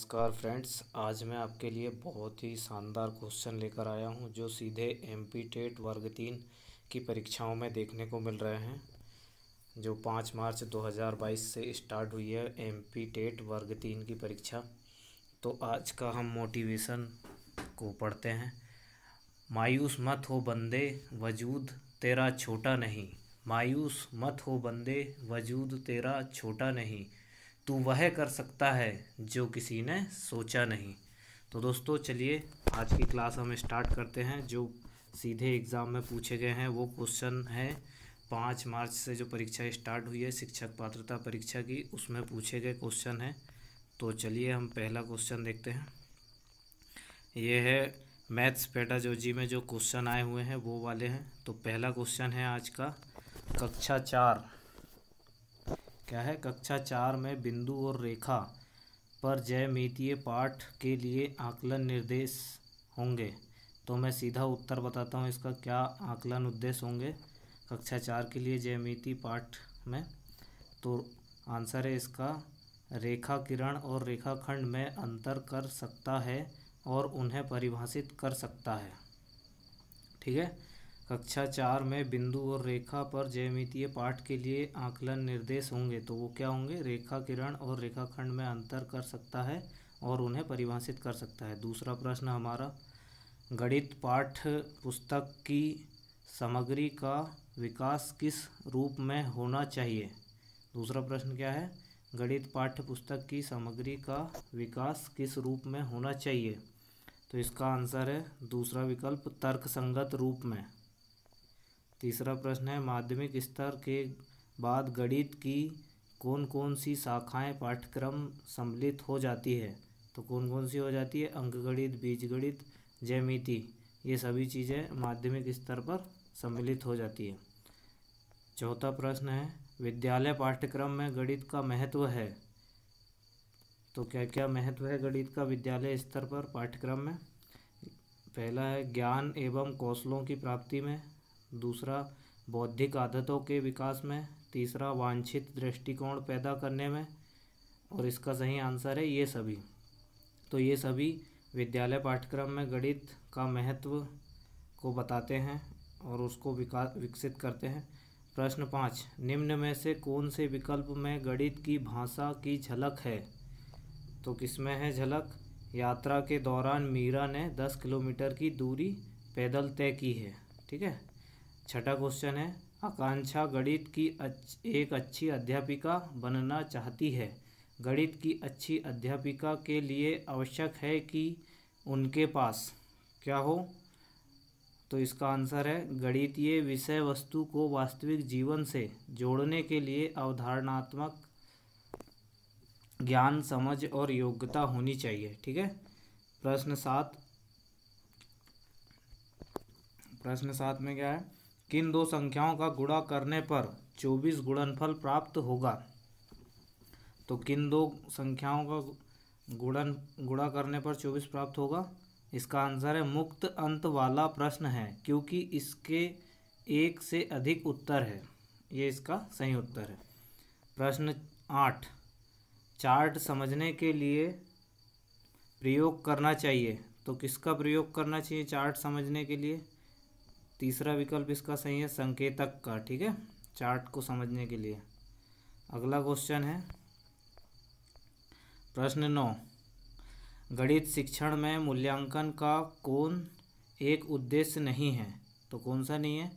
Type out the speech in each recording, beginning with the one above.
नमस्कार फ्रेंड्स आज मैं आपके लिए बहुत ही शानदार क्वेश्चन लेकर आया हूं जो सीधे एम पी टेट वर्ग तीन की परीक्षाओं में देखने को मिल रहे हैं जो पाँच मार्च 2022 से स्टार्ट हुई है एम पी टेट वर्ग तीन की परीक्षा तो आज का हम मोटिवेशन को पढ़ते हैं मायूस मत हो बंदे वजूद तेरा छोटा नहीं मायूस मत हो बंदे वजूद तेरा छोटा नहीं तो वह कर सकता है जो किसी ने सोचा नहीं तो दोस्तों चलिए आज की क्लास हम स्टार्ट करते हैं जो सीधे एग्ज़ाम में पूछे गए हैं वो क्वेश्चन है पाँच मार्च से जो परीक्षा स्टार्ट हुई है शिक्षक पात्रता परीक्षा की उसमें पूछे गए क्वेश्चन हैं तो चलिए हम पहला क्वेश्चन देखते हैं ये है मैथ्स पेटाजोजी में जो क्वेश्चन आए हुए हैं वो वाले हैं तो पहला क्वेश्चन है आज का कक्षा चार क्या है कक्षा चार में बिंदु और रेखा पर जयमितीय पाठ के लिए आकलन निर्देश होंगे तो मैं सीधा उत्तर बताता हूँ इसका क्या आकलन उद्देश्य होंगे कक्षा चार के लिए जयमिति पाठ में तो आंसर है इसका रेखा किरण और रेखाखंड में अंतर कर सकता है और उन्हें परिभाषित कर सकता है ठीक है कक्षा चार में बिंदु और रेखा पर जयमितीय पाठ के लिए आकलन निर्देश होंगे तो वो क्या होंगे रेखा किरण और रेखाखंड में अंतर कर सकता है और उन्हें परिभाषित कर सकता है दूसरा प्रश्न हमारा गणित पाठ पुस्तक की सामग्री का विकास किस रूप में होना चाहिए दूसरा प्रश्न क्या है गणित पाठ्य पुस्तक की सामग्री का विकास किस रूप में होना चाहिए तो इसका आंसर है दूसरा विकल्प तर्कसंगत रूप में तीसरा प्रश्न है माध्यमिक स्तर के बाद गणित की कौन कौन सी शाखाएं पाठ्यक्रम सम्मिलित हो जाती है तो कौन कौन सी हो जाती है अंकगणित बीजगणित जैमिति ये सभी चीज़ें माध्यमिक स्तर पर सम्मिलित हो जाती है चौथा प्रश्न है विद्यालय पाठ्यक्रम में गणित का महत्व है तो क्या क्या महत्व है गणित का विद्यालय स्तर पर पाठ्यक्रम में पहला है ज्ञान एवं कौशलों की प्राप्ति में दूसरा बौद्धिक आदतों के विकास में तीसरा वांछित दृष्टिकोण पैदा करने में और इसका सही आंसर है ये सभी तो ये सभी विद्यालय पाठ्यक्रम में गणित का महत्व को बताते हैं और उसको विकास विकसित करते हैं प्रश्न पाँच निम्न में से कौन से विकल्प में गणित की भाषा की झलक है तो किसमें है झलक यात्रा के दौरान मीरा ने दस किलोमीटर की दूरी पैदल तय की है ठीक है छठा क्वेश्चन है आकांक्षा गणित की अच्छ, एक अच्छी अध्यापिका बनना चाहती है गणित की अच्छी अध्यापिका के लिए आवश्यक है कि उनके पास क्या हो तो इसका आंसर है गणितीय विषय वस्तु को वास्तविक जीवन से जोड़ने के लिए अवधारणात्मक ज्ञान समझ और योग्यता होनी चाहिए ठीक है प्रश्न सात प्रश्न सात में क्या है किन दो संख्याओं का गुणा करने पर चौबीस गुणनफल प्राप्त होगा तो किन दो संख्याओं का गुणन गुणा करने पर चौबीस प्राप्त होगा इसका आंसर है मुक्त अंत वाला प्रश्न है क्योंकि इसके एक से अधिक उत्तर है ये इसका सही उत्तर है प्रश्न आठ चार्ट समझने के लिए प्रयोग करना चाहिए तो किसका प्रयोग करना चाहिए चार्ट समझने के लिए तीसरा विकल्प इसका सही है संकेतक का ठीक है चार्ट को समझने के लिए अगला क्वेश्चन है प्रश्न नौ गणित शिक्षण में मूल्यांकन का कौन एक उद्देश्य नहीं है तो कौन सा नहीं है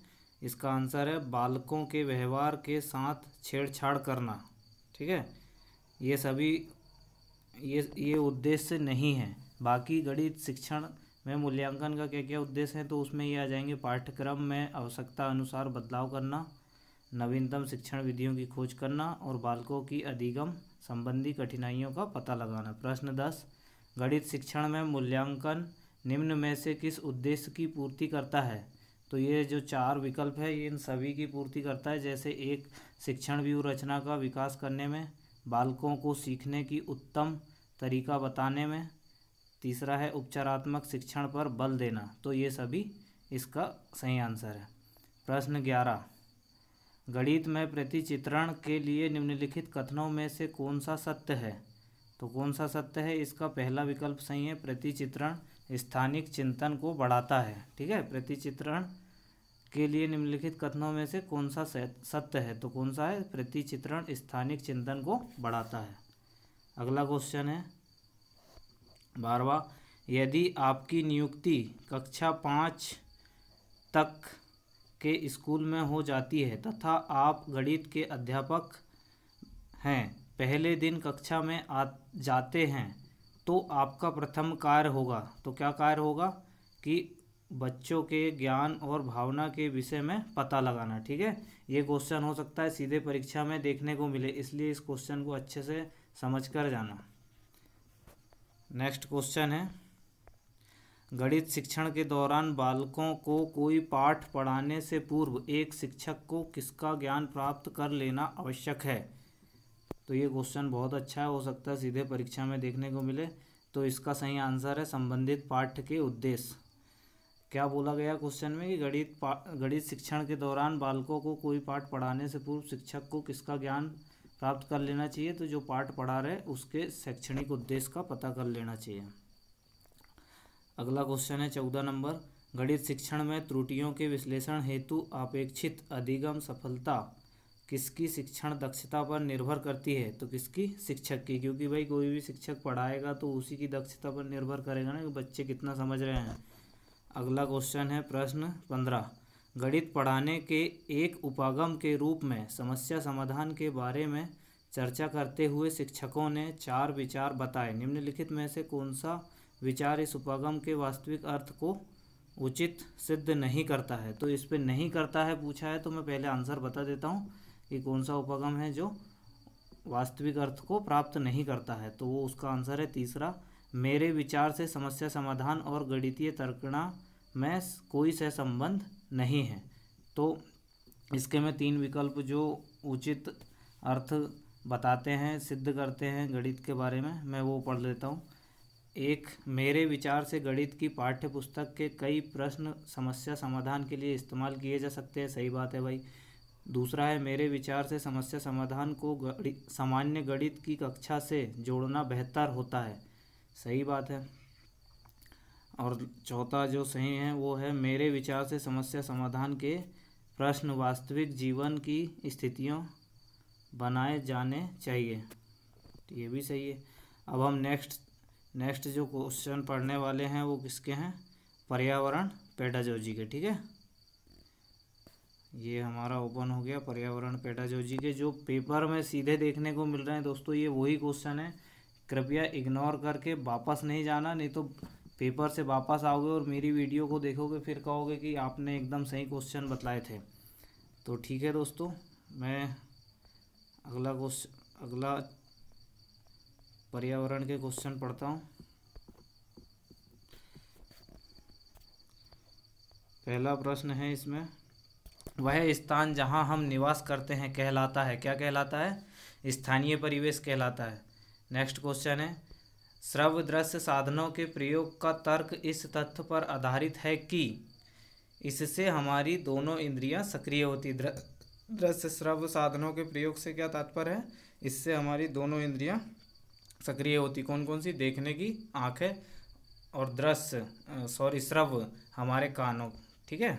इसका आंसर है बालकों के व्यवहार के साथ छेड़छाड़ करना ठीक है ये सभी ये ये उद्देश्य नहीं है बाकी गणित शिक्षण में मूल्यांकन का क्या क्या उद्देश्य है तो उसमें ये आ जाएंगे पाठ्यक्रम में आवश्यकता अनुसार बदलाव करना नवीनतम शिक्षण विधियों की खोज करना और बालकों की अधिगम संबंधी कठिनाइयों का पता लगाना प्रश्न दस गणित शिक्षण में मूल्यांकन निम्न में से किस उद्देश्य की पूर्ति करता है तो ये जो चार विकल्प है ये इन सभी की पूर्ति करता है जैसे एक शिक्षण व्यू रचना का विकास करने में बालकों को सीखने की उत्तम तरीका बताने में तीसरा है उपचारात्मक शिक्षण पर बल देना तो ये सभी इसका सही आंसर है प्रश्न ग्यारह गणित में प्रतिचित्रण के लिए निम्नलिखित कथनों में से कौन सा सत्य है तो कौन सा सत्य है इसका पहला विकल्प सही है प्रतिचित्रण स्थानिक चिंतन को बढ़ाता है ठीक है प्रतिचित्रण के लिए निम्नलिखित कथनों में से कौन सा सत्य है तो कौन सा है प्रतिचित्रण स्थानिक चिंतन को बढ़ाता है अगला क्वेश्चन है बारवा यदि आपकी नियुक्ति कक्षा पाँच तक के स्कूल में हो जाती है तथा आप गणित के अध्यापक हैं पहले दिन कक्षा में आ जाते हैं तो आपका प्रथम कार्य होगा तो क्या कार्य होगा कि बच्चों के ज्ञान और भावना के विषय में पता लगाना ठीक है ये क्वेश्चन हो सकता है सीधे परीक्षा में देखने को मिले इसलिए इस क्वेश्चन को अच्छे से समझ कर जाना नेक्स्ट क्वेश्चन है गणित शिक्षण के दौरान बालकों को कोई पाठ पढ़ाने से पूर्व एक शिक्षक को किसका ज्ञान प्राप्त कर लेना आवश्यक है तो ये क्वेश्चन बहुत अच्छा हो सकता है सीधे परीक्षा में देखने को मिले तो इसका सही आंसर है संबंधित पाठ के उद्देश्य क्या बोला गया क्वेश्चन में कि गणित गणित शिक्षण के दौरान बालकों को कोई पाठ पढ़ाने से पूर्व शिक्षक को किसका ज्ञान प्राप्त कर लेना चाहिए तो जो पाठ पढ़ा रहे उसके शैक्षणिक उद्देश्य का पता कर लेना चाहिए अगला क्वेश्चन है चौदह नंबर गणित शिक्षण में त्रुटियों के विश्लेषण हेतु अपेक्षित अधिगम सफलता किसकी शिक्षण दक्षता पर निर्भर करती है तो किसकी शिक्षक की क्योंकि भाई कोई भी शिक्षक पढ़ाएगा तो उसी की दक्षता पर निर्भर करेगा ना कि बच्चे कितना समझ रहे हैं अगला क्वेश्चन है प्रश्न पंद्रह गणित पढ़ाने के एक उपागम के रूप में समस्या समाधान के बारे में चर्चा करते हुए शिक्षकों ने चार विचार बताए निम्नलिखित में से कौन सा विचार इस उपागम के वास्तविक अर्थ को उचित सिद्ध नहीं करता है तो इस पर नहीं करता है पूछा है तो मैं पहले आंसर बता देता हूँ कि कौन सा उपागम है जो वास्तविक अर्थ को प्राप्त नहीं करता है तो वो उसका आंसर है तीसरा मेरे विचार से समस्या समाधान और गणितीय तर्कणा में कोई सहसंबंध नहीं है तो इसके में तीन विकल्प जो उचित अर्थ बताते हैं सिद्ध करते हैं गणित के बारे में मैं वो पढ़ लेता हूँ एक मेरे विचार से गणित की पाठ्य पुस्तक के कई प्रश्न समस्या समाधान के लिए इस्तेमाल किए जा सकते हैं सही बात है भाई दूसरा है मेरे विचार से समस्या समाधान को गणित सामान्य गणित की कक्षा से जोड़ना बेहतर होता है सही बात है और चौथा जो सही है वो है मेरे विचार से समस्या समाधान के प्रश्न वास्तविक जीवन की स्थितियों बनाए जाने चाहिए तो ये भी सही है अब हम नेक्स्ट नेक्स्ट जो क्वेश्चन पढ़ने वाले हैं वो किसके हैं पर्यावरण पेडाजोजी के ठीक है ये हमारा ओपन हो गया पर्यावरण पेडाजोजी के जो पेपर में सीधे देखने को मिल रहे हैं दोस्तों ये वही क्वेश्चन है कृपया इग्नोर करके वापस नहीं जाना नहीं तो पेपर से वापस आओगे और मेरी वीडियो को देखोगे फिर कहोगे कि आपने एकदम सही क्वेश्चन बतलाए थे तो ठीक है दोस्तों मैं अगला क्वेश्चन अगला पर्यावरण के क्वेश्चन पढ़ता हूँ पहला प्रश्न है इसमें वह स्थान जहाँ हम निवास करते हैं कहलाता है क्या कहलाता है स्थानीय परिवेश कहलाता है नेक्स्ट क्वेश्चन है श्रव्य दृश्य साधनों के प्रयोग का तर्क इस तथ्य पर आधारित है कि इससे हमारी दोनों इंद्रियां सक्रिय होती दृश्य श्रव्य साधनों के प्रयोग से क्या तात्पर्य है इससे हमारी दोनों इंद्रियां सक्रिय होती कौन कौन सी देखने की आँखें और दृश्य सॉरी श्रव्य हमारे कानों ठीक है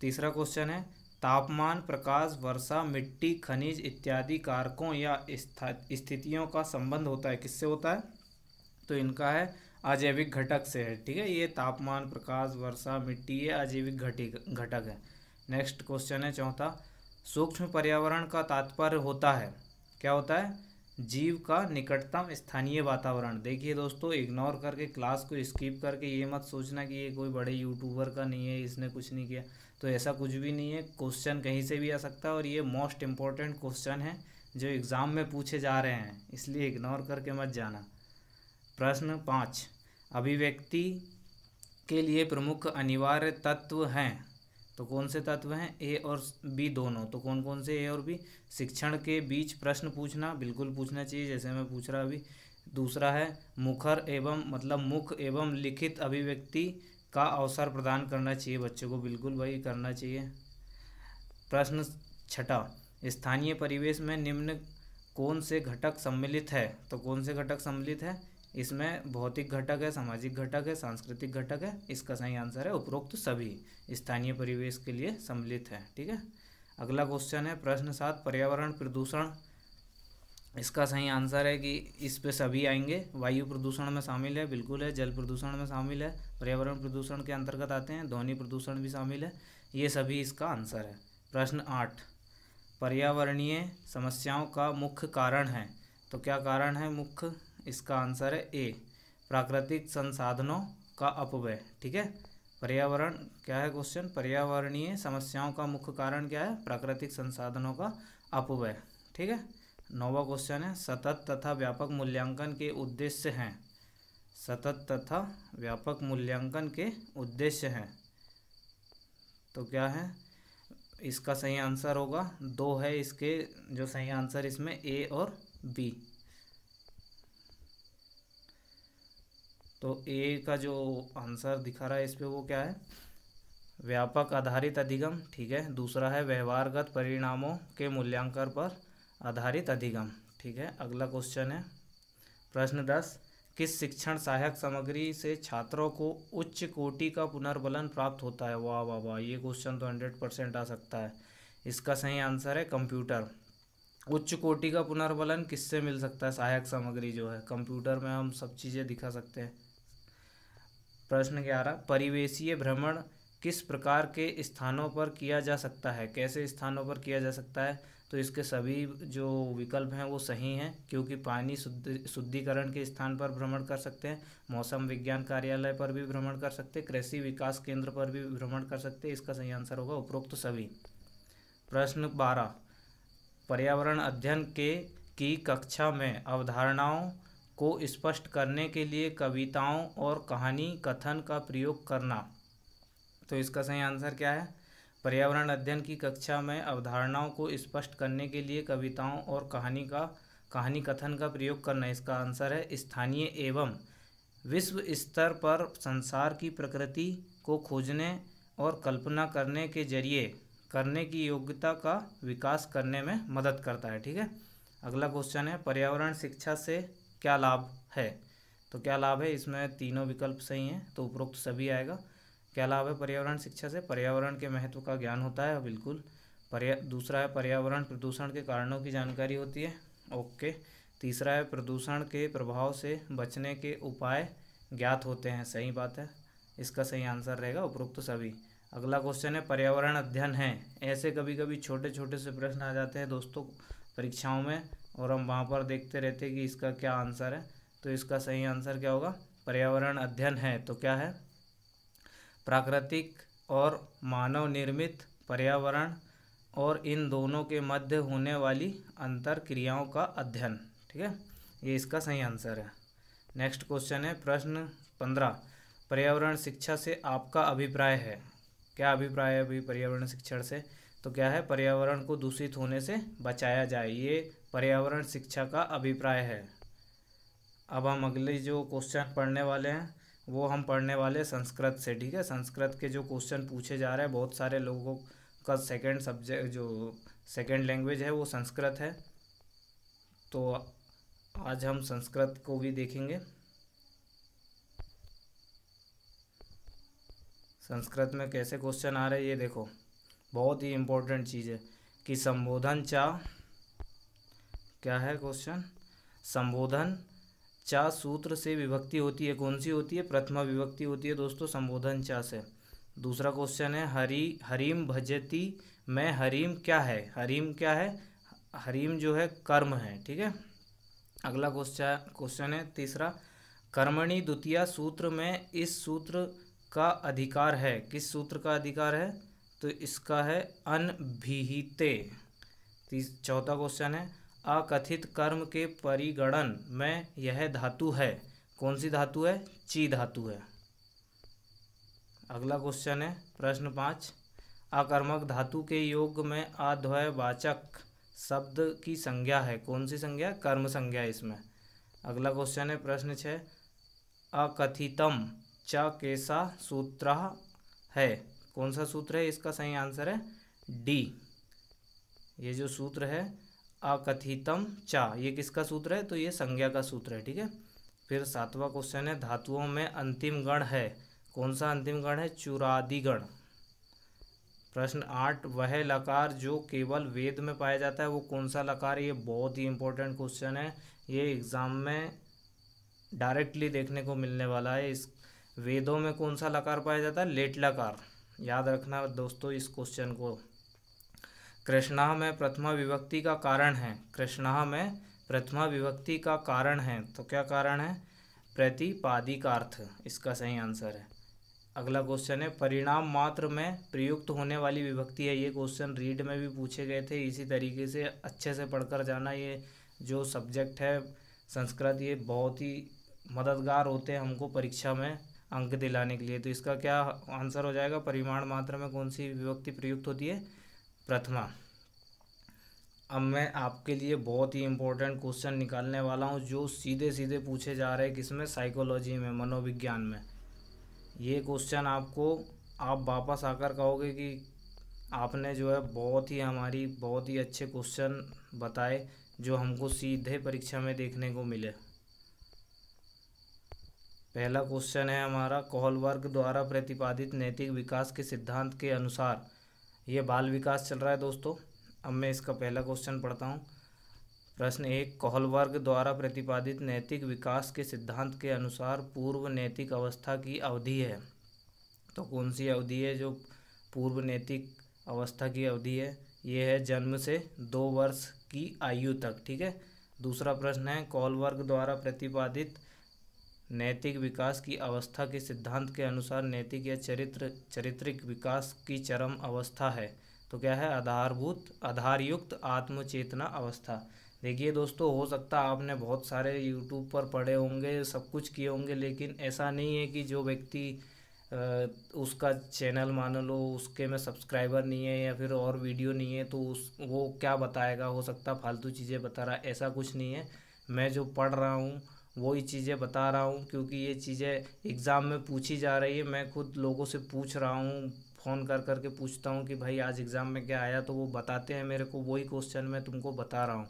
तीसरा क्वेश्चन है तापमान प्रकाश वर्षा मिट्टी खनिज इत्यादि कारकों या स्थितियों का संबंध होता है किससे होता है तो इनका है अजैविक घटक से है ठीक है ये तापमान प्रकाश वर्षा मिट्टी ये अजैविक घटी घटक है नेक्स्ट क्वेश्चन है चौथा सूक्ष्म पर्यावरण का तात्पर्य होता है क्या होता है जीव का निकटतम स्थानीय वातावरण देखिए दोस्तों इग्नोर करके क्लास को स्किप करके ये मत सोचना कि ये कोई बड़े यूट्यूबर का नहीं है इसने कुछ नहीं किया तो ऐसा कुछ भी नहीं है क्वेश्चन कहीं से भी आ सकता है और ये मोस्ट इम्पॉर्टेंट क्वेश्चन है जो एग्ज़ाम में पूछे जा रहे हैं इसलिए इग्नोर करके मत जाना प्रश्न पाँच अभिव्यक्ति के लिए प्रमुख अनिवार्य तत्व हैं तो कौन से तत्व हैं ए और बी दोनों तो कौन कौन से ए और बी शिक्षण के बीच प्रश्न पूछना बिल्कुल पूछना चाहिए जैसे मैं पूछ रहा अभी दूसरा है मुखर एवं मतलब मुख एवं लिखित अभिव्यक्ति का अवसर प्रदान करना चाहिए बच्चों को बिल्कुल वही करना चाहिए प्रश्न छठा स्थानीय परिवेश में निम्न कौन से घटक सम्मिलित है तो कौन से घटक सम्मिलित है इसमें भौतिक घटक है सामाजिक घटक है सांस्कृतिक घटक है इसका सही आंसर है उपरोक्त सभी स्थानीय परिवेश के लिए सम्मिलित है ठीक है अगला क्वेश्चन है प्रश्न सात पर्यावरण प्रदूषण इसका सही आंसर है कि इस पे सभी आएंगे वायु प्रदूषण में शामिल है बिल्कुल है जल प्रदूषण में शामिल है पर्यावरण प्रदूषण के अंतर्गत आते हैं ध्वनि प्रदूषण भी शामिल है ये सभी इसका आंसर है प्रश्न आठ पर्यावरणीय समस्याओं का मुख्य कारण है तो क्या कारण है मुख्य इसका आंसर है ए प्राकृतिक संसाधनों का अपव्यय ठीक है पर्यावरण क्या है क्वेश्चन पर्यावरणीय समस्याओं का मुख्य कारण क्या है प्राकृतिक संसाधनों का अपव्यय ठीक है नौवा क्वेश्चन है सतत तथा व्यापक मूल्यांकन के उद्देश्य हैं सतत तथा व्यापक मूल्यांकन के उद्देश्य हैं तो क्या है इसका सही आंसर होगा दो है इसके जो सही आंसर इसमें ए और बी तो ए का जो आंसर दिखा रहा है इस पर वो क्या है व्यापक आधारित अधिगम ठीक है दूसरा है व्यवहारगत परिणामों के मूल्यांकन पर आधारित अधिगम ठीक है अगला क्वेश्चन है प्रश्न दस किस शिक्षण सहायक सामग्री से छात्रों को उच्च कोटि का पुनर्बलन प्राप्त होता है वाह वाह वाह ये क्वेश्चन तो हंड्रेड परसेंट आ सकता है इसका सही आंसर है कंप्यूटर उच्च कोटि का पुनर्बलन किससे मिल सकता है सहायक सामग्री जो है कंप्यूटर में हम सब चीज़ें दिखा सकते हैं प्रश्न ग्यारह परिवेशीय भ्रमण किस प्रकार के स्थानों पर किया जा सकता है कैसे स्थानों पर किया जा सकता है तो इसके सभी जो विकल्प हैं वो सही हैं क्योंकि पानी शुद्ध शुद्धिकरण के स्थान पर भ्रमण कर सकते हैं मौसम विज्ञान कार्यालय पर भी भ्रमण कर सकते हैं कृषि विकास केंद्र पर भी भ्रमण कर सकते हैं इसका सही आंसर होगा उपरोक्त तो सभी प्रश्न बारह पर्यावरण अध्ययन के की कक्षा में अवधारणाओं को स्पष्ट करने के लिए कविताओं और कहानी कथन का प्रयोग करना तो इसका सही आंसर क्या है पर्यावरण अध्ययन की कक्षा में अवधारणाओं को स्पष्ट करने के लिए कविताओं और कहानी का कहानी कथन का प्रयोग करना इसका आंसर है स्थानीय एवं विश्व स्तर पर संसार की प्रकृति को खोजने और कल्पना करने के जरिए करने की योग्यता का विकास करने में मदद करता है ठीक है अगला क्वेश्चन है पर्यावरण शिक्षा से क्या लाभ है तो क्या लाभ है इसमें तीनों विकल्प सही हैं तो उपरोक्त सभी आएगा क्या लाभ है पर्यावरण शिक्षा से पर्यावरण के महत्व का ज्ञान होता है बिल्कुल पर्या दूसरा है पर्यावरण प्रदूषण के कारणों की जानकारी होती है ओके तीसरा है प्रदूषण के प्रभाव से बचने के उपाय ज्ञात होते हैं सही बात है इसका सही आंसर रहेगा उपरोक्त सभी अगला क्वेश्चन है पर्यावरण अध्ययन है ऐसे कभी कभी छोटे छोटे से प्रश्न आ जाते हैं दोस्तों परीक्षाओं में और हम वहाँ पर देखते रहते कि इसका क्या आंसर है तो इसका सही आंसर क्या होगा पर्यावरण अध्ययन है तो क्या है प्राकृतिक और मानव निर्मित पर्यावरण और इन दोनों के मध्य होने वाली अंतर क्रियाओं का अध्ययन ठीक है ये इसका सही आंसर है नेक्स्ट क्वेश्चन है प्रश्न पंद्रह पर्यावरण शिक्षा से आपका अभिप्राय है क्या अभिप्राय है अभी पर्यावरण शिक्षण से तो क्या है पर्यावरण को दूषित होने से बचाया जाए ये पर्यावरण शिक्षा का अभिप्राय है अब हम अगले जो क्वेश्चन पढ़ने वाले हैं वो हम पढ़ने वाले संस्कृत से ठीक है संस्कृत के जो क्वेश्चन पूछे जा रहे हैं बहुत सारे लोगों का सेकेंड सब्जेक्ट जो सेकेंड लैंग्वेज है वो संस्कृत है तो आज हम संस्कृत को भी देखेंगे संस्कृत में कैसे क्वेश्चन आ रहे हैं ये देखो बहुत ही इम्पोर्टेंट चीज़ है कि संबोधन चा क्या है क्वेश्चन संबोधन चा सूत्र से विभक्ति होती है कौन सी होती है प्रथमा विभक्ति होती है दोस्तों संबोधन चा से दूसरा क्वेश्चन है हरी हरीम भजती में हरीम क्या है हरीम क्या है हरीम जो है कर्म है ठीक है अगला क्वेश्चन क्वेश्चन है तीसरा कर्मणि द्वितीय सूत्र में इस सूत्र का अधिकार है किस सूत्र का अधिकार है तो इसका है अनभिहिते चौथा क्वेश्चन है अकथित कर्म के परिगणन में यह धातु है कौन सी धातु है ची धातु है अगला क्वेश्चन है प्रश्न पाँच आकर्मक धातु के योग में अद्वयवाचक शब्द की संज्ञा है कौन सी संज्ञा कर्म संज्ञा इसमें अगला क्वेश्चन है प्रश्न छः अकथितम च कैसा सूत्र है कौन सा सूत्र है इसका सही आंसर है डी ये जो सूत्र है अकथितम चा ये किसका सूत्र है तो ये संज्ञा का सूत्र है ठीक है फिर सातवां क्वेश्चन है धातुओं में अंतिम गण है कौन सा अंतिम गण है चुरादिगण प्रश्न आठ वह लकार जो केवल वेद में पाया जाता है वो कौन सा लकार ये बहुत ही इंपॉर्टेंट क्वेश्चन है ये एग्ज़ाम में डायरेक्टली देखने को मिलने वाला है इस वेदों में कौन सा लकार पाया जाता है लेट लकार याद रखना दोस्तों इस क्वेश्चन को कृष्णा में प्रथमा विभक्ति का कारण है कृष्णा में प्रथमा विभक्ति का कारण है तो क्या कारण है प्रतिपादिकार्थ इसका सही आंसर है अगला क्वेश्चन है परिणाम मात्र में प्रयुक्त होने वाली विभक्ति है ये क्वेश्चन रीड में भी पूछे गए थे इसी तरीके से अच्छे से पढ़कर जाना ये जो सब्जेक्ट है संस्कृत ये बहुत ही मददगार होते हैं हमको परीक्षा में अंक दिलाने के लिए तो इसका क्या आंसर हो जाएगा परिमाण मात्रा में कौन सी विभक्ति प्रयुक्त होती है प्रथमा अब मैं आपके लिए बहुत ही इम्पोर्टेंट क्वेश्चन निकालने वाला हूँ जो सीधे सीधे पूछे जा रहे हैं किसमें साइकोलॉजी में मनोविज्ञान में ये क्वेश्चन आपको आप वापस आकर कहोगे कि आपने जो है बहुत ही हमारी बहुत ही अच्छे क्वेश्चन बताए जो हमको सीधे परीक्षा में देखने को मिले पहला क्वेश्चन है हमारा कोहलवर्ग वर्ग द्वारा प्रतिपादित नैतिक विकास के सिद्धांत के अनुसार ये बाल विकास चल रहा है दोस्तों अब मैं इसका पहला क्वेश्चन पढ़ता हूँ प्रश्न एक कोहलवर्ग द्वारा प्रतिपादित नैतिक विकास के सिद्धांत के अनुसार पूर्व नैतिक अवस्था की अवधि है तो कौन सी अवधि है जो पूर्व नैतिक अवस्था की अवधि है ये है जन्म से दो वर्ष की आयु तक ठीक है दूसरा प्रश्न है कोहल वर्ग द्वारा प्रतिपादित नैतिक विकास की अवस्था के सिद्धांत के अनुसार नैतिक या चरित्र चरित्रिक विकास की चरम अवस्था है तो क्या है आधारभूत आधारयुक्त आत्मचेतना अवस्था देखिए दोस्तों हो सकता है आपने बहुत सारे यूट्यूब पर पढ़े होंगे सब कुछ किए होंगे लेकिन ऐसा नहीं है कि जो व्यक्ति उसका चैनल मान लो उसके में सब्सक्राइबर नहीं है या फिर और वीडियो नहीं है तो उस वो क्या बताएगा हो सकता फालतू चीज़ें बता रहा ऐसा कुछ नहीं है मैं जो पढ़ रहा हूँ वही चीज़ें बता रहा हूँ क्योंकि ये चीज़ें एग्ज़ाम में पूछी जा रही है मैं खुद लोगों से पूछ रहा हूँ फ़ोन कर करके पूछता हूँ कि भाई आज एग्ज़ाम में क्या आया तो वो बताते हैं मेरे को वही क्वेश्चन मैं तुमको बता रहा हूँ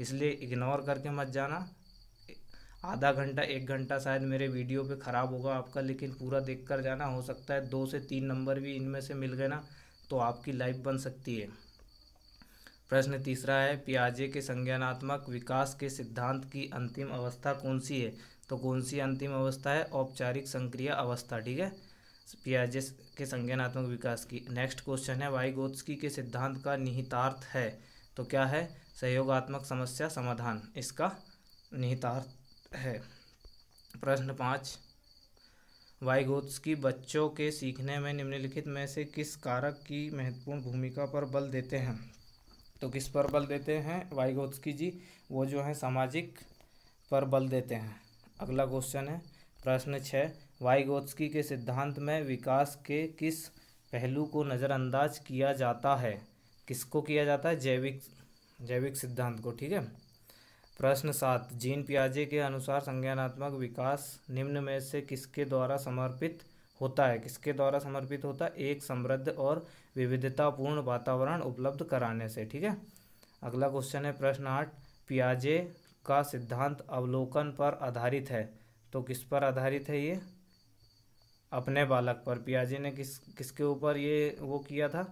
इसलिए इग्नोर करके मत जाना आधा घंटा एक घंटा शायद मेरे वीडियो पे ख़राब होगा आपका लेकिन पूरा देख कर जाना हो सकता है दो से तीन नंबर भी इनमें से मिल गए ना तो आपकी लाइफ बन सकती है प्रश्न तीसरा है पियाजे के संज्ञानात्मक विकास के सिद्धांत की अंतिम अवस्था कौन सी है तो कौन सी अंतिम अवस्था है औपचारिक संक्रिय अवस्था ठीक है पियाजे के संज्ञानात्मक विकास की नेक्स्ट क्वेश्चन है वाइगोत्स्की के सिद्धांत का निहितार्थ है तो क्या है सहयोगात्मक समस्या समाधान इसका निहितार्थ है प्रश्न पाँच वाइगोत्स्की बच्चों के सीखने में निम्नलिखित में से किस कारक की महत्वपूर्ण भूमिका पर बल देते हैं तो किस पर बल देते हैं वाइगोत्सकी जी वो जो है सामाजिक पर बल देते हैं अगला क्वेश्चन है प्रश्न छः वाइगोत्सकी के सिद्धांत में विकास के किस पहलू को नज़रअंदाज किया जाता है किसको किया जाता है जैविक जैविक सिद्धांत को ठीक है प्रश्न सात जीन पियाजे के अनुसार संज्ञानात्मक विकास निम्न में से किसके द्वारा समर्पित होता है किसके द्वारा समर्पित होता है एक समृद्ध और विविधतापूर्ण वातावरण उपलब्ध कराने से ठीक है अगला क्वेश्चन है प्रश्न आठ पियाजे का सिद्धांत अवलोकन पर आधारित है तो किस पर आधारित है ये अपने बालक पर पियाजे ने किस किसके ऊपर ये वो किया था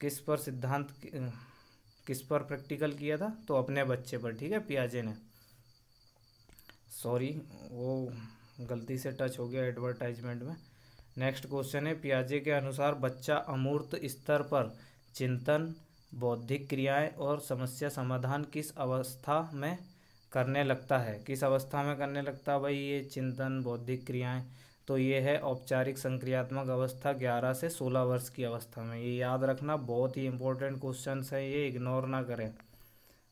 किस पर सिद्धांत किस पर प्रैक्टिकल किया था तो अपने बच्चे पर ठीक है पियाजे ने सॉरी वो गलती से टच हो गया एडवर्टाइजमेंट में नेक्स्ट क्वेश्चन है पियाजे के अनुसार बच्चा अमूर्त स्तर पर चिंतन बौद्धिक क्रियाएं और समस्या समाधान किस अवस्था में करने लगता है किस अवस्था में करने लगता है भाई ये चिंतन बौद्धिक क्रियाएं तो ये है औपचारिक संक्रियात्मक अवस्था 11 से 16 वर्ष की अवस्था में ये याद रखना बहुत ही इंपॉर्टेंट क्वेश्चन है ये इग्नोर ना करें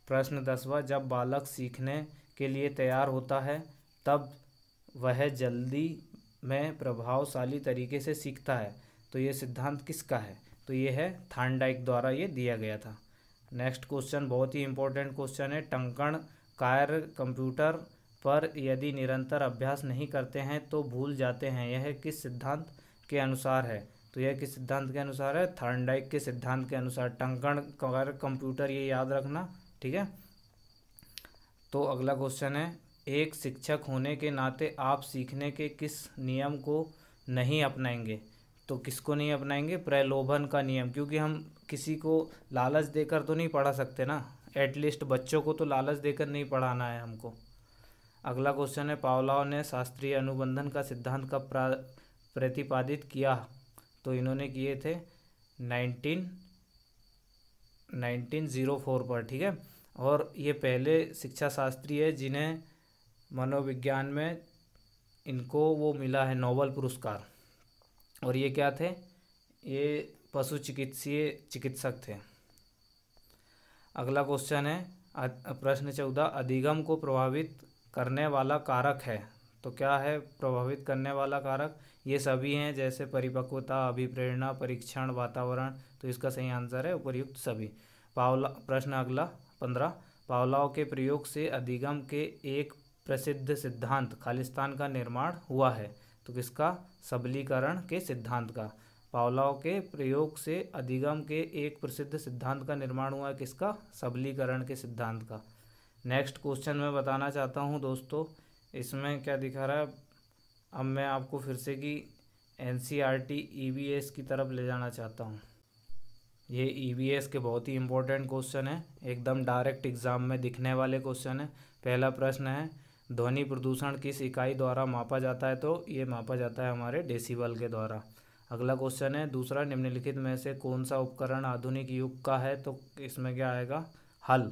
प्रश्न दसवा जब बालक सीखने के लिए तैयार होता है तब वह जल्दी में प्रभावशाली तरीके से सीखता है तो ये सिद्धांत किसका है तो ये है थानडाइक द्वारा ये दिया गया था नेक्स्ट क्वेश्चन बहुत ही इंपॉर्टेंट क्वेश्चन है टंकण कार कंप्यूटर पर यदि निरंतर अभ्यास नहीं करते हैं तो भूल जाते हैं यह किस सिद्धांत के अनुसार है तो यह किस सिद्धांत के अनुसार है थर्नडाइक के सिद्धांत के अनुसार टंकण कार कंप्यूटर ये याद रखना ठीक है तो अगला क्वेश्चन है एक शिक्षक होने के नाते आप सीखने के किस नियम को नहीं अपनाएंगे तो किसको नहीं अपनाएंगे प्रलोभन का नियम क्योंकि हम किसी को लालच देकर तो नहीं पढ़ा सकते ना एटलीस्ट बच्चों को तो लालच देकर नहीं पढ़ाना है हमको अगला क्वेश्चन है पावलाव ने शास्त्रीय अनुबंधन का सिद्धांत कब प्रतिपादित किया तो इन्होंने किए थे नाइनटीन नाइनटीन ज़ीरो फोर पर ठीक है और ये पहले शिक्षा शास्त्री है जिन्हें मनोविज्ञान में इनको वो मिला है नोबल पुरस्कार और ये क्या थे ये पशु चिकित्सीय चिकित्सक थे अगला क्वेश्चन है प्रश्न चौदह अधिगम को प्रभावित करने वाला कारक है तो क्या है प्रभावित करने वाला कारक ये सभी हैं जैसे परिपक्वता अभिप्रेरणा परीक्षण वातावरण तो इसका सही आंसर है उपरयुक्त सभी पावला प्रश्न अगला पंद्रह पावलाओं के प्रयोग से अधिगम के एक प्रसिद्ध सिद्धांत खालिस्तान का निर्माण हुआ है तो किसका सबलीकरण के सिद्धांत का पावलाव के प्रयोग से अधिगम के एक प्रसिद्ध सिद्धांत का निर्माण हुआ है किसका सबलीकरण के सिद्धांत का नेक्स्ट क्वेश्चन मैं बताना चाहता हूँ दोस्तों इसमें क्या दिखा रहा है अब मैं आपको फिर से कि N C R T E V S की तरफ ले जाना चाहता हूँ ये ई वी एस के बहुत ही इंपॉर्टेंट क्वेश्चन है एकदम डायरेक्ट एग्ज़ाम में दिखने वाले क्वेश्चन है पहला प्रश्न है ध्वनि प्रदूषण किस इकाई द्वारा मापा जाता है तो ये मापा जाता है हमारे डेसीबल के द्वारा अगला क्वेश्चन है दूसरा निम्नलिखित में से कौन सा उपकरण आधुनिक युग का है तो इसमें क्या आएगा हल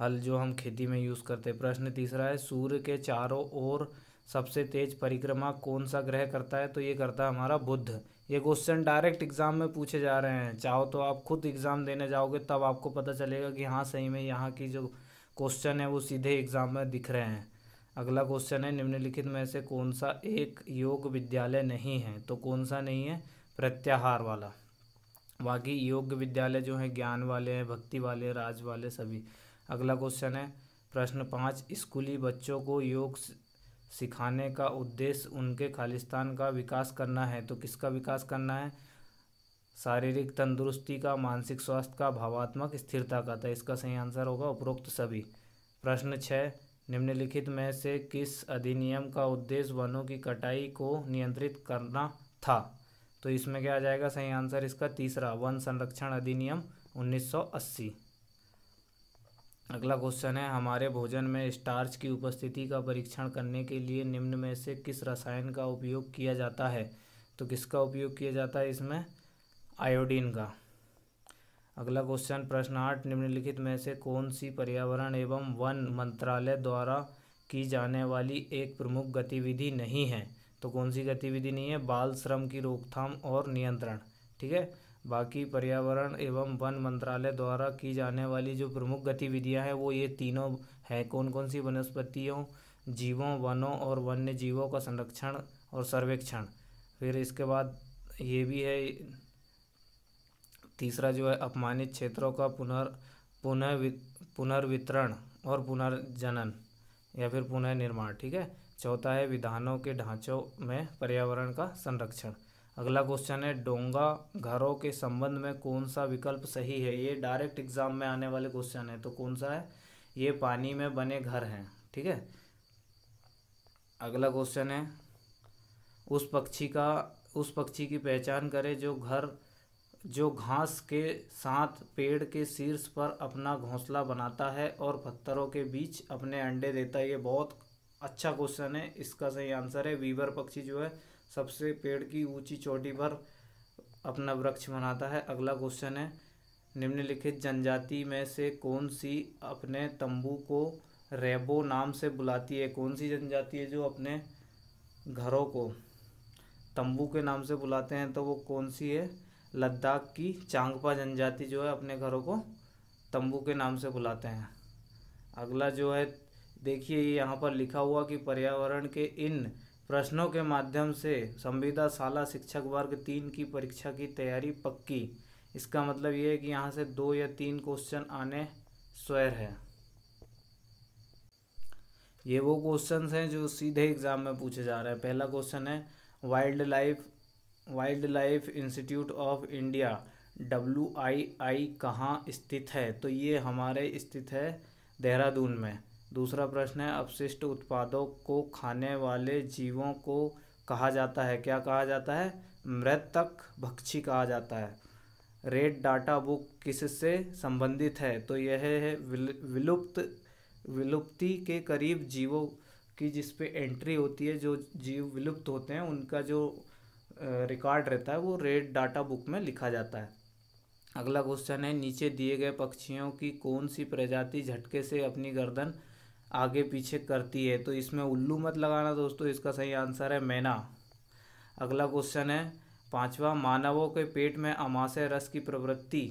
हल जो हम खेती में यूज़ करते हैं प्रश्न तीसरा है सूर्य के चारों ओर सबसे तेज परिक्रमा कौन सा ग्रह करता है तो ये करता है हमारा बुद्ध ये क्वेश्चन डायरेक्ट एग्जाम में पूछे जा रहे हैं चाहो तो आप खुद एग्ज़ाम देने जाओगे तब आपको पता चलेगा कि हाँ सही में यहाँ की जो क्वेश्चन है वो सीधे एग्जाम में दिख रहे हैं अगला क्वेश्चन है निम्नलिखित में से कौन सा एक योग विद्यालय नहीं है तो कौन सा नहीं है प्रत्याहार वाला बाकी योग विद्यालय जो है ज्ञान वाले हैं भक्ति वाले राज वाले सभी अगला क्वेश्चन है प्रश्न पाँच स्कूली बच्चों को योग सिखाने का उद्देश्य उनके खालिस्तान का विकास करना है तो किसका विकास करना है शारीरिक तंदुरुस्ती का मानसिक स्वास्थ्य का भावात्मक स्थिरता का था इसका सही आंसर होगा उपरोक्त सभी प्रश्न छः निम्नलिखित में से किस अधिनियम का उद्देश्य वनों की कटाई को नियंत्रित करना था तो इसमें क्या आ जाएगा सही आंसर इसका तीसरा वन संरक्षण अधिनियम 1980 अगला क्वेश्चन है हमारे भोजन में स्टार्च की उपस्थिति का परीक्षण करने के लिए निम्न में से किस रसायन का उपयोग किया जाता है तो किसका उपयोग किया जाता है इसमें आयोडीन का अगला क्वेश्चन प्रश्न आठ निम्नलिखित में से कौन सी पर्यावरण एवं वन मंत्रालय द्वारा की जाने वाली एक प्रमुख गतिविधि नहीं है तो कौन सी गतिविधि नहीं है बाल श्रम की रोकथाम और नियंत्रण ठीक है बाकी पर्यावरण एवं वन मंत्रालय द्वारा की जाने वाली जो प्रमुख गतिविधियां हैं वो ये तीनों हैं कौन कौन सी वनस्पतियों जीवों वनों और वन्य जीवों का संरक्षण और सर्वेक्षण फिर इसके बाद ये भी है तीसरा जो है अपमानित क्षेत्रों का पुनर् पुनः पुनर्वितरण और पुनर्जनन या फिर पुनः निर्माण ठीक है चौथा है विधानों के ढांचों में पर्यावरण का संरक्षण अगला क्वेश्चन है डोंगा घरों के संबंध में कौन सा विकल्प सही है ये डायरेक्ट एग्जाम में आने वाले क्वेश्चन है तो कौन सा है ये पानी में बने घर हैं ठीक है अगला क्वेश्चन है उस पक्षी का उस पक्षी की पहचान करें जो घर जो घास के साथ पेड़ के शीर्ष पर अपना घोंसला बनाता है और पत्थरों के बीच अपने अंडे देता है ये बहुत अच्छा क्वेश्चन है इसका सही आंसर है वीवर पक्षी जो है सबसे पेड़ की ऊंची चोटी पर अपना वृक्ष बनाता है अगला क्वेश्चन है निम्नलिखित जनजाति में से कौन सी अपने तंबू को रेबो नाम से बुलाती है कौन सी जनजाति है जो अपने घरों को तंबू के नाम से बुलाते हैं तो वो कौन सी है लद्दाख की चांगपा जनजाति जो है अपने घरों को तंबू के नाम से बुलाते हैं अगला जो है देखिए यहाँ पर लिखा हुआ कि पर्यावरण के इन प्रश्नों के माध्यम से संविदा शाला शिक्षक वर्ग तीन की परीक्षा की तैयारी पक्की इसका मतलब ये है कि यहाँ से दो या तीन क्वेश्चन आने स्वैर है ये वो क्वेश्चन हैं जो सीधे एग्ज़ाम में पूछे जा रहे हैं पहला क्वेश्चन है wildlife wildlife institute of India W I I कहाँ स्थित है तो ये हमारे स्थित है देहरादून में दूसरा प्रश्न है अपशिष्ट उत्पादों को खाने वाले जीवों को कहा जाता है क्या कहा जाता है मृतक भक्षी कहा जाता है रेड डाटा बुक किससे संबंधित है तो यह है विलुप्त विलुप्ति के करीब जीवों की जिस पे एंट्री होती है जो जीव विलुप्त होते हैं उनका जो रिकॉर्ड रहता है वो रेड डाटा बुक में लिखा जाता है अगला क्वेश्चन है नीचे दिए गए पक्षियों की कौन सी प्रजाति झटके से अपनी गर्दन आगे पीछे करती है तो इसमें उल्लू मत लगाना दोस्तों इसका सही आंसर है मैना अगला क्वेश्चन है पांचवा मानवों के पेट में अमाशय रस की प्रवृत्ति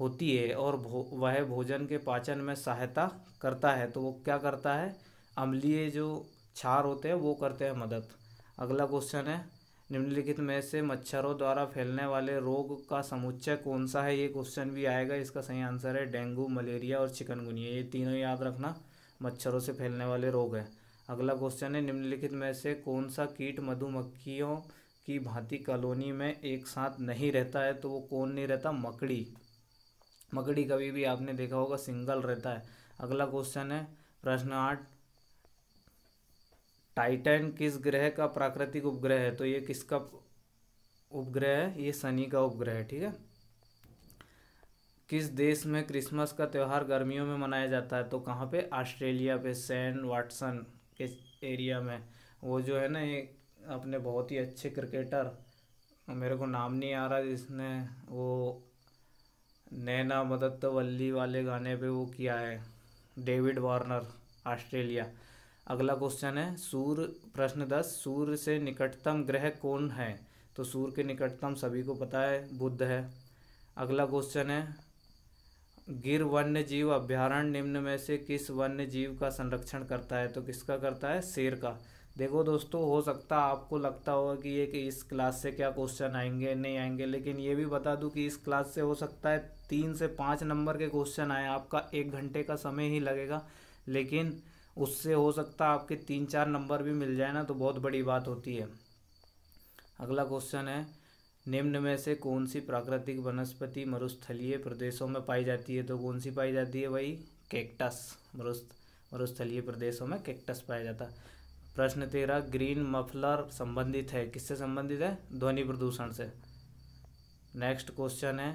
होती है और भो, वह भोजन के पाचन में सहायता करता है तो वो क्या करता है अम्लीय जो क्षार होते हैं वो करते हैं मदद अगला क्वेश्चन है निम्नलिखित में से मच्छरों द्वारा फैलने वाले रोग का समुच्चय कौन सा है ये क्वेश्चन भी आएगा इसका सही आंसर है डेंगू मलेरिया और चिकनगुनिया ये तीनों याद रखना मच्छरों से फैलने वाले रोग है अगला क्वेश्चन है निम्नलिखित में से कौन सा कीट मधुमक्खियों की भांति कॉलोनी में एक साथ नहीं रहता है तो वो कौन नहीं रहता मकड़ी मकड़ी कभी भी आपने देखा होगा सिंगल रहता है अगला क्वेश्चन है प्रश्न आठ टाइटन किस ग्रह का प्राकृतिक उपग्रह है तो ये किसका उपग्रह है ये शनि का उपग्रह है ठीक है किस देश में क्रिसमस का त्यौहार गर्मियों में मनाया जाता है तो कहाँ पे ऑस्ट्रेलिया पे सैन वाटसन के एरिया में वो जो है ना एक अपने बहुत ही अच्छे क्रिकेटर मेरे को नाम नहीं आ रहा जिसने वो नैना मदत्त वल्ली वाले गाने पे वो किया है डेविड वार्नर ऑस्ट्रेलिया अगला क्वेश्चन है सूर्य प्रश्न दस सूर्य से निकटतम ग्रह कौन है तो सूर्य के निकटतम सभी को पता है बुद्ध है अगला क्वेश्चन है गिर वन्य जीव अभ्यारण्य निम्न में से किस वन्य जीव का संरक्षण करता है तो किसका करता है शेर का देखो दोस्तों हो सकता आपको लगता होगा कि ये कि इस क्लास से क्या क्वेश्चन आएंगे नहीं आएंगे लेकिन ये भी बता दूं कि इस क्लास से हो सकता है तीन से पाँच नंबर के क्वेश्चन आए आपका एक घंटे का समय ही लगेगा लेकिन उससे हो सकता है आपके तीन चार नंबर भी मिल जाए ना तो बहुत बड़ी बात होती है अगला क्वेश्चन है निम्न में से कौन सी प्राकृतिक वनस्पति मरुस्थलीय प्रदेशों में पाई जाती है तो कौन सी पाई जाती है भाई कैक्टस मरुस्थ मरुस्थलीय प्रदेशों में कैक्टस पाया जाता प्रश्न तेरह ग्रीन मफलर संबंधित है किससे संबंधित है ध्वनि प्रदूषण से नेक्स्ट क्वेश्चन है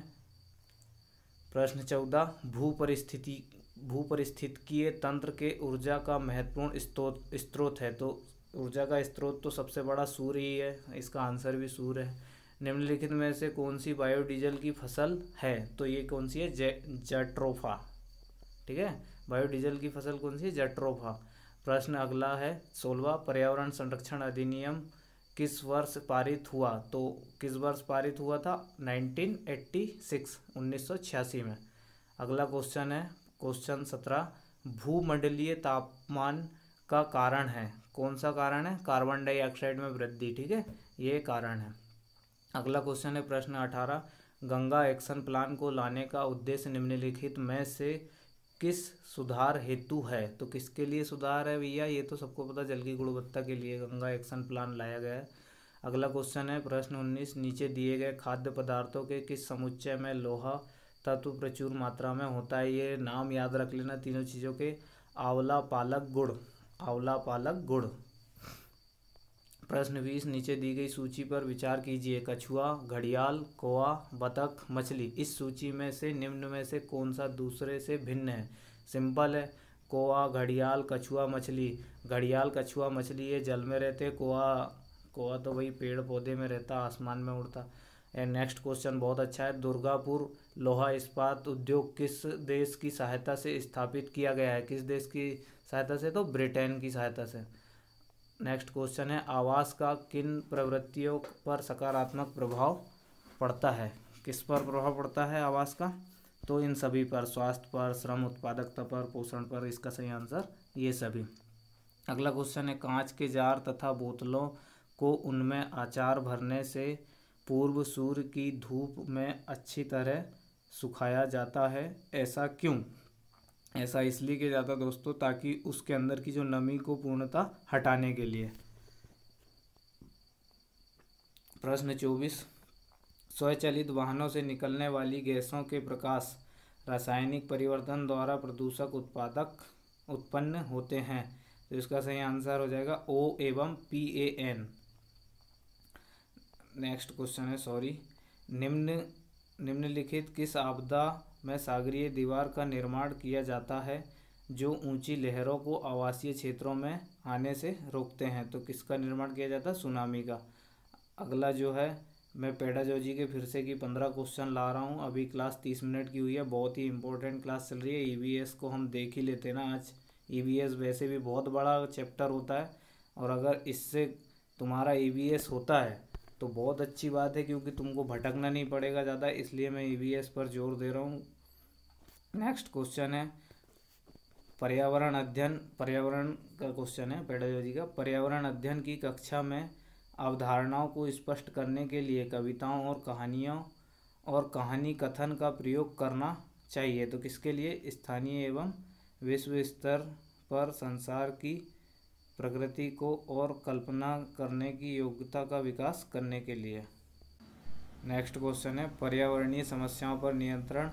प्रश्न चौदह भू परिस्थिति भूपरिस्थितिकीय तंत्र के ऊर्जा का महत्वपूर्ण स्त्रोत स्त्रोत है तो ऊर्जा का स्त्रोत तो सबसे बड़ा सूर्य ही है इसका आंसर भी सूर्य है निम्नलिखित में से कौन सी बायोडीजल की फसल है तो ये कौन सी है जे जट्रोफा ठीक है बायोडीजल की फसल कौन सी है जट्रोफा प्रश्न अगला है सोलवा पर्यावरण संरक्षण अधिनियम किस वर्ष पारित हुआ तो किस वर्ष पारित हुआ था 1986 1986 में अगला क्वेश्चन है क्वेश्चन सत्रह भूमंडलीय तापमान का कारण है कौन सा कारण है कार्बन डाइऑक्साइड में वृद्धि ठीक है ये कारण है अगला क्वेश्चन है प्रश्न अठारह गंगा एक्शन प्लान को लाने का उद्देश्य निम्नलिखित में से किस सुधार हेतु है तो किसके लिए सुधार है भैया ये तो सबको पता जल की गुणवत्ता के लिए गंगा एक्शन प्लान लाया गया है अगला क्वेश्चन है प्रश्न उन्नीस नीचे दिए गए खाद्य पदार्थों के किस समुच्चय में लोहा तत्व प्रचुर मात्रा में होता है ये नाम याद रख लेना तीनों चीज़ों के आंवला पालक गुड़ आंवला पालक गुड़ प्रश्न बीस नीचे दी गई सूची पर विचार कीजिए कछुआ घड़ियाल कोआ बतख मछली इस सूची में से निम्न में से कौन सा दूसरे से भिन्न है सिंपल है कोआ घड़ियाल कछुआ मछली घड़ियाल कछुआ मछली ये जल में रहते कोआ कोआ तो वही पेड़ पौधे में रहता आसमान में उड़ता एंड नेक्स्ट क्वेश्चन बहुत अच्छा है दुर्गापुर लोहा इस्पात उद्योग किस देश की सहायता से स्थापित किया गया है किस देश की सहायता से तो ब्रिटेन की सहायता से नेक्स्ट क्वेश्चन है आवास का किन प्रवृत्तियों पर सकारात्मक प्रभाव पड़ता है किस पर प्रभाव पड़ता है आवास का तो इन सभी पर स्वास्थ्य पर श्रम उत्पादकता पर पोषण पर इसका सही आंसर ये सभी अगला क्वेश्चन है कांच के जार तथा बोतलों को उनमें आचार भरने से पूर्व सूर्य की धूप में अच्छी तरह सुखाया जाता है ऐसा क्यों ऐसा इसलिए किया जाता है दोस्तों ताकि उसके अंदर की जो नमी को पूर्णता हटाने के लिए प्रश्न चौबीस स्वचालित वाहनों से निकलने वाली गैसों के प्रकाश रासायनिक परिवर्तन द्वारा प्रदूषक उत्पादक उत्पन्न होते हैं तो इसका सही आंसर हो जाएगा ओ एवं P A N next question है सॉरी निम्न निम्नलिखित किस आपदा में सागरीय दीवार का निर्माण किया जाता है जो ऊंची लहरों को आवासीय क्षेत्रों में आने से रोकते हैं तो किसका निर्माण किया जाता है सुनामी का अगला जो है मैं पेडाजोजी के फिर से की पंद्रह क्वेश्चन ला रहा हूँ अभी क्लास तीस मिनट की हुई है बहुत ही इंपॉर्टेंट क्लास चल रही है ई e को हम देख ही लेते ना आज ई e वैसे भी बहुत बड़ा चैप्टर होता है और अगर इससे तुम्हारा ई e होता है तो बहुत अच्छी बात है क्योंकि तुमको भटकना नहीं पड़ेगा ज़्यादा इसलिए मैं ई e पर जोर दे रहा हूँ नेक्स्ट क्वेश्चन है पर्यावरण अध्ययन पर्यावरण का क्वेश्चन है पेडाजोजी का पर्यावरण अध्ययन की कक्षा में अवधारणाओं को स्पष्ट करने के लिए कविताओं और कहानियों और कहानी कथन का प्रयोग करना चाहिए तो किसके लिए स्थानीय एवं विश्व स्तर पर संसार की प्रकृति को और कल्पना करने की योग्यता का विकास करने के लिए नेक्स्ट क्वेश्चन है पर्यावरणीय समस्याओं पर नियंत्रण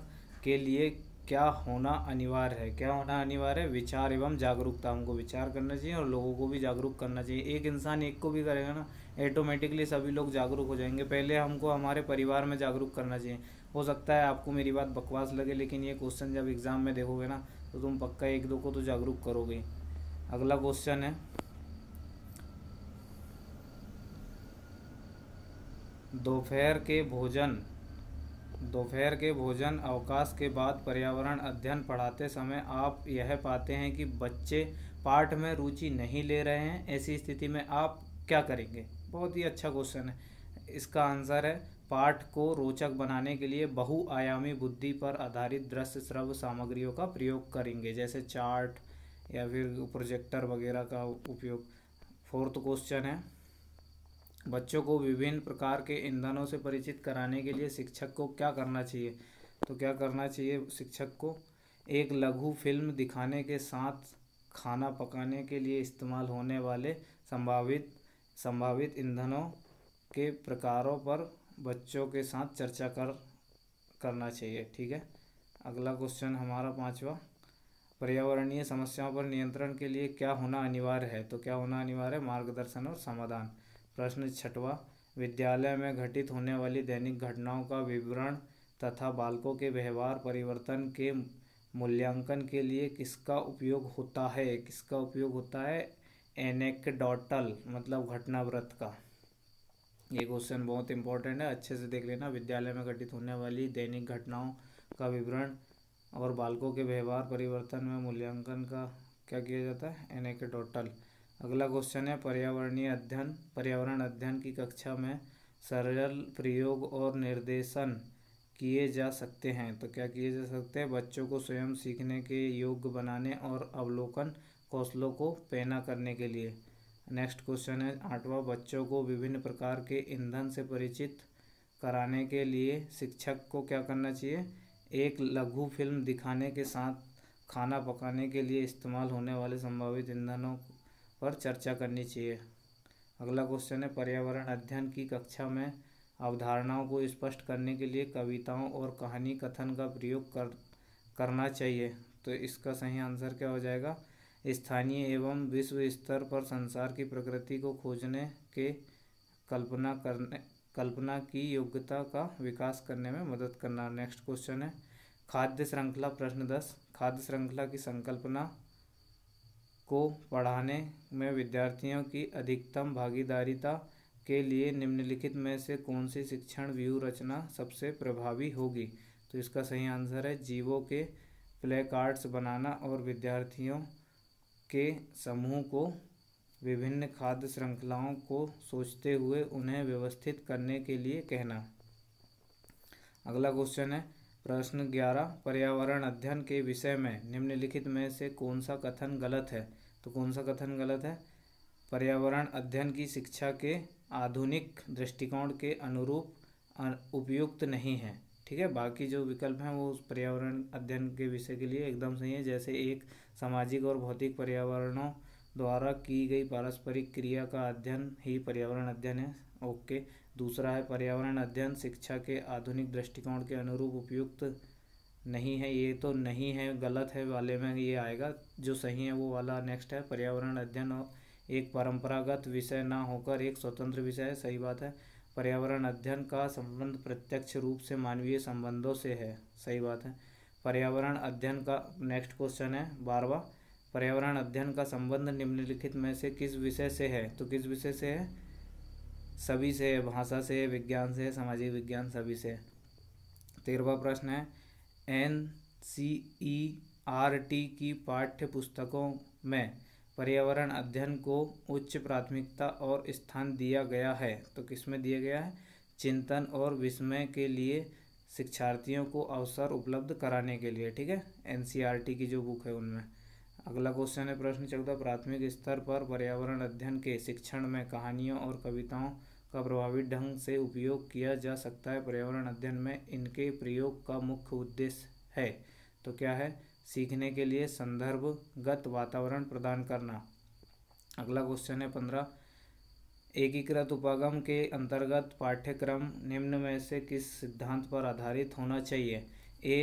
के लिए क्या होना अनिवार्य है क्या होना अनिवार्य है विचार एवं जागरूकता हमको विचार करना चाहिए और लोगों को भी जागरूक करना चाहिए एक इंसान एक को भी करेगा ना ऑटोमेटिकली सभी लोग जागरूक हो जाएंगे पहले हमको हमारे परिवार में जागरूक करना चाहिए हो सकता है आपको मेरी बात बकवास लगे लेकिन ये क्वेश्चन जब एग्ज़ाम में देखोगे ना तो तुम पक्का एक दो को तो जागरूक करोगे अगला क्वेश्चन है दोपहर के भोजन दोपहर के भोजन अवकाश के बाद पर्यावरण अध्ययन पढ़ाते समय आप यह पाते हैं कि बच्चे पाठ में रुचि नहीं ले रहे हैं ऐसी स्थिति में आप क्या करेंगे बहुत ही अच्छा क्वेश्चन है इसका आंसर है पाठ को रोचक बनाने के लिए बहुआयामी बुद्धि पर आधारित दृश्य श्रव सामग्रियों का प्रयोग करेंगे जैसे चार्ट या फिर प्रोजेक्टर वगैरह का उपयोग फोर्थ क्वेश्चन है बच्चों को विभिन्न प्रकार के ईंधनों से परिचित कराने के लिए शिक्षक को क्या करना चाहिए तो क्या करना चाहिए शिक्षक को एक लघु फिल्म दिखाने के साथ खाना पकाने के लिए इस्तेमाल होने वाले संभावित संभावित ईंधनों के प्रकारों पर बच्चों के साथ चर्चा कर करना चाहिए ठीक है अगला क्वेश्चन हमारा पांचवा पर्यावरणीय समस्याओं पर नियंत्रण के लिए क्या होना अनिवार्य है तो क्या होना अनिवार्य है मार्गदर्शन और समाधान प्रश्न छठवा विद्यालय में घटित होने वाली दैनिक घटनाओं का विवरण तथा बालकों के व्यवहार परिवर्तन के मूल्यांकन के लिए किसका उपयोग होता है किसका उपयोग होता है एनेकडोटल मतलब घटना व्रत का ये क्वेश्चन बहुत इंपॉर्टेंट है अच्छे से देख लेना विद्यालय में घटित होने वाली दैनिक घटनाओं का विवरण और बालकों के व्यवहार परिवर्तन में मूल्यांकन का क्या किया जाता है एन के टोटल अगला क्वेश्चन है पर्यावरणीय अध्ययन पर्यावरण अध्ययन की कक्षा में सरल प्रयोग और निर्देशन किए जा सकते हैं तो क्या किए जा सकते हैं बच्चों को स्वयं सीखने के योग्य बनाने और अवलोकन कौशलों को पैना करने के लिए नेक्स्ट क्वेश्चन है आठवां बच्चों को विभिन्न प्रकार के ईंधन से परिचित कराने के लिए शिक्षक को क्या करना चाहिए एक लघु फिल्म दिखाने के साथ खाना पकाने के लिए इस्तेमाल होने वाले संभावित ईंधनों पर चर्चा करनी चाहिए अगला क्वेश्चन है पर्यावरण अध्ययन की कक्षा में अवधारणाओं को स्पष्ट करने के लिए कविताओं और कहानी कथन का प्रयोग कर करना चाहिए तो इसका सही आंसर क्या हो जाएगा स्थानीय एवं विश्व स्तर पर संसार की प्रकृति को खोजने के कल्पना करने कल्पना की योग्यता का विकास करने में मदद करना नेक्स्ट क्वेश्चन है खाद्य श्रृंखला प्रश्न दस खाद्य श्रृंखला की संकल्पना को पढ़ाने में विद्यार्थियों की अधिकतम भागीदारिता के लिए निम्नलिखित में से कौन सी शिक्षण व्यू रचना सबसे प्रभावी होगी तो इसका सही आंसर है जीवों के प्ले कार्ड्स बनाना और विद्यार्थियों के समूह को विभिन्न खाद्य श्रृंखलाओं को सोचते हुए उन्हें व्यवस्थित करने के लिए कहना अगला क्वेश्चन है प्रश्न ग्यारह पर्यावरण अध्ययन के विषय में निम्नलिखित में से कौन सा कथन गलत है तो कौन सा कथन गलत है पर्यावरण अध्ययन की शिक्षा के आधुनिक दृष्टिकोण के अनुरूप उपयुक्त नहीं है ठीक है बाकी जो विकल्प हैं वो उस पर्यावरण अध्ययन के विषय के लिए एकदम सही है जैसे एक सामाजिक और भौतिक पर्यावरणों द्वारा की गई पारस्परिक क्रिया का अध्ययन ही पर्यावरण अध्ययन है ओके दूसरा है पर्यावरण अध्ययन शिक्षा के आधुनिक दृष्टिकोण के अनुरूप उपयुक्त नहीं है ये तो नहीं है गलत है वाले में ये आएगा जो सही है वो वाला नेक्स्ट है पर्यावरण अध्ययन एक परंपरागत विषय ना होकर एक स्वतंत्र विषय है सही बात है पर्यावरण अध्ययन का संबंध प्रत्यक्ष रूप से मानवीय संबंधों से है सही बात है पर्यावरण अध्ययन का नेक्स्ट क्वेश्चन है बारवा पर्यावरण अध्ययन का संबंध निम्नलिखित में से किस विषय से है तो किस विषय से है सभी से भाषा से विज्ञान से सामाजिक विज्ञान सभी से तेरहवा प्रश्न है N C E R T की पाठ्य पुस्तकों में पर्यावरण अध्ययन को उच्च प्राथमिकता और स्थान दिया गया है तो किसमें दिया गया है चिंतन और विस्मय के लिए शिक्षार्थियों को अवसर उपलब्ध कराने के लिए ठीक है टी की जो बुक है उनमें अगला क्वेश्चन है प्रश्न चौदह प्राथमिक स्तर पर पर्यावरण अध्ययन के शिक्षण में कहानियों और कविताओं का प्रभावी ढंग से उपयोग किया जा सकता है पर्यावरण अध्ययन में इनके प्रयोग का मुख्य उद्देश्य है तो क्या है सीखने के लिए संदर्भगत वातावरण प्रदान करना अगला क्वेश्चन है पंद्रह एकीकृत उपागम के अंतर्गत पाठ्यक्रम निम्न में से किस सिद्धांत पर आधारित होना चाहिए ए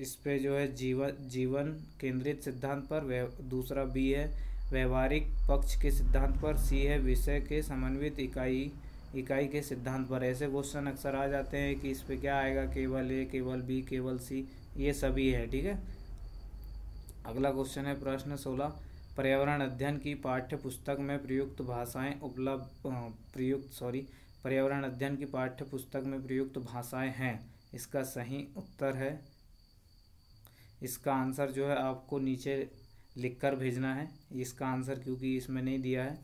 इस पे जो है जीवन जीवन केंद्रित सिद्धांत पर दूसरा बी है व्यवहारिक पक्ष के सिद्धांत पर सी है विषय के समन्वित इकाई इकाई के सिद्धांत पर ऐसे क्वेश्चन अक्सर आ जाते हैं कि इस पे क्या आएगा केवल ए केवल बी केवल सी ये सभी है ठीक है अगला क्वेश्चन है प्रश्न सोलह पर्यावरण अध्ययन की पाठ्य पुस्तक में प्रयुक्त भाषाएं उपलब्ध प्रयुक्त सॉरी पर्यावरण अध्ययन की पाठ्य पुस्तक में प्रयुक्त भाषाएं हैं इसका सही उत्तर है इसका आंसर जो है आपको नीचे लिखकर भेजना है इसका आंसर क्योंकि इसमें नहीं दिया है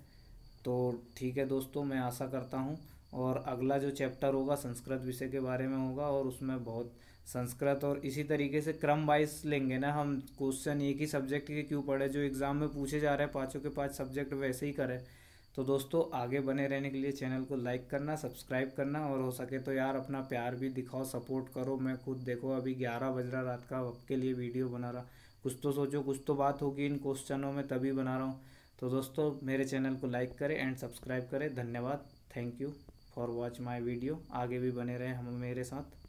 तो ठीक है दोस्तों मैं आशा करता हूँ और अगला जो चैप्टर होगा संस्कृत विषय के बारे में होगा और उसमें बहुत संस्कृत और इसी तरीके से क्रम वाइज लेंगे ना हम क्वेश्चन एक ही सब्जेक्ट के क्यों पढ़े जो एग्ज़ाम में पूछे जा रहे हैं पाँचों के पाँच सब्जेक्ट वैसे ही करें तो दोस्तों आगे बने रहने के लिए चैनल को लाइक करना सब्सक्राइब करना और हो सके तो यार अपना प्यार भी दिखाओ सपोर्ट करो मैं खुद देखो अभी ग्यारह बज रहा रात का आपके लिए वीडियो बना रहा कुछ तो सोचो कुछ तो बात होगी इन क्वेश्चनों में तभी बना रहा हूँ तो दोस्तों मेरे चैनल को लाइक करें एंड सब्सक्राइब करें धन्यवाद thank you for watch my video आगे भी बने रहें हम मेरे साथ